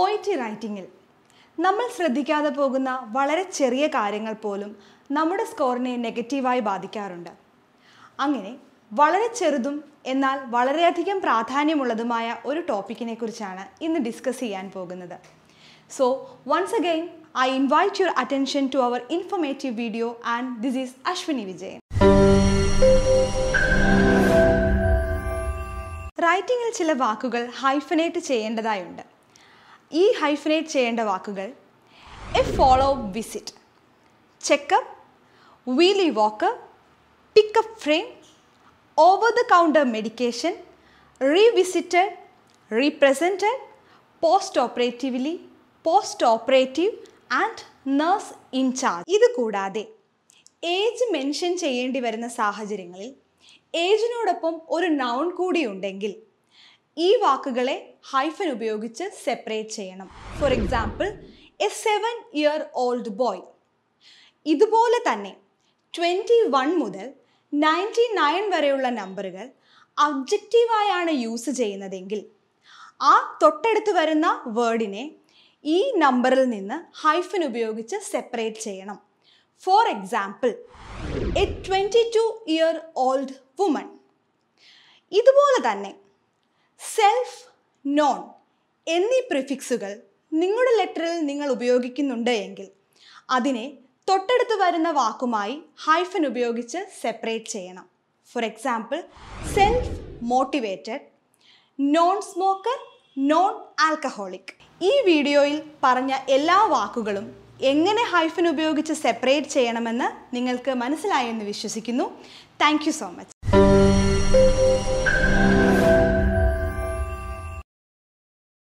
O T റൈറ്റിങ്ങിൽ നമ്മൾ ശ്രദ്ധിക്കാതെ പോകുന്ന വളരെ ചെറിയ കാര്യങ്ങൾ പോലും നമ്മുടെ സ്കോറിനെ നെഗറ്റീവായി ബാധിക്കാറുണ്ട് അങ്ങനെ വളരെ ചെറുതും എന്നാൽ വളരെയധികം പ്രാധാന്യമുള്ളതുമായ ഒരു ടോപ്പിക്കിനെ കുറിച്ചാണ് ഇന്ന് ഡിസ്കസ് ചെയ്യാൻ പോകുന്നത് so once again I invite your attention to our informative video and this is Ashwini Vijayan റൈറ്റിങ്ങിൽ ചില വാക്കുകൾ ഹൈഫനേറ്റ് ചെയ്യേണ്ടതായുണ്ട് ഈ ഹൈഫിനേറ്റ് ചെയ്യേണ്ട വാക്കുകൾ a follow visit checkup wheelie walk pickup frame over the counter medication revisit represented post operatively post operative and nurse in charge ഇത് കൂടാതെ age mention ചെയ്യേണ്ടി വരുന്ന സാഹചര്യങ്ങളിൽ ഏജിനോടൊപ്പം ഒരു നൗൺ കൂടി ഉണ്ടെങ്കിൽ ഈ വാക്കുകളെ ഹൈഫൻ ഉപയോഗിച്ച് സെപ്പറേറ്റ് ചെയ്യണം for example a seven year old boy ഇതുപോലെ തന്നെ ട്വൻറ്റി വൺ മുതൽ നയൻറ്റി നയൻ വരെയുള്ള നമ്പറുകൾ അബ്ജക്റ്റീവായാണ് യൂസ് ചെയ്യുന്നതെങ്കിൽ ആ തൊട്ടടുത്ത് വരുന്ന വേർഡിനെ ഈ നമ്പറിൽ നിന്ന് ഹൈഫൻ ഉപയോഗിച്ച് സെപ്പറേറ്റ് ചെയ്യണം for example a twenty two year old woman ഇതുപോലെ തന്നെ സെൽഫ് നോൺ എന്നീ പ്രിഫിക്സുകൾ നിങ്ങളുടെ ലെറ്ററിൽ നിങ്ങൾ ഉപയോഗിക്കുന്നുണ്ട് എങ്കിൽ അതിനെ തൊട്ടടുത്ത് വരുന്ന വാക്കുമായി ഹൈഫൻ ഉപയോഗിച്ച് സെപ്പറേറ്റ് ചെയ്യണം for example self motivated non smoker non alcoholic ഈ വീഡിയോയിൽ പറഞ്ഞ എല്ലാ വാക്കുകളും എങ്ങനെ ഹൈഫൻ ഉപയോഗിച്ച് സെപ്പറേറ്റ് ചെയ്യണമെന്ന് നിങ്ങൾക്ക് മനസ്സിലായെന്ന് വിശ്വസിക്കുന്നു താങ്ക് സോ മച്ച്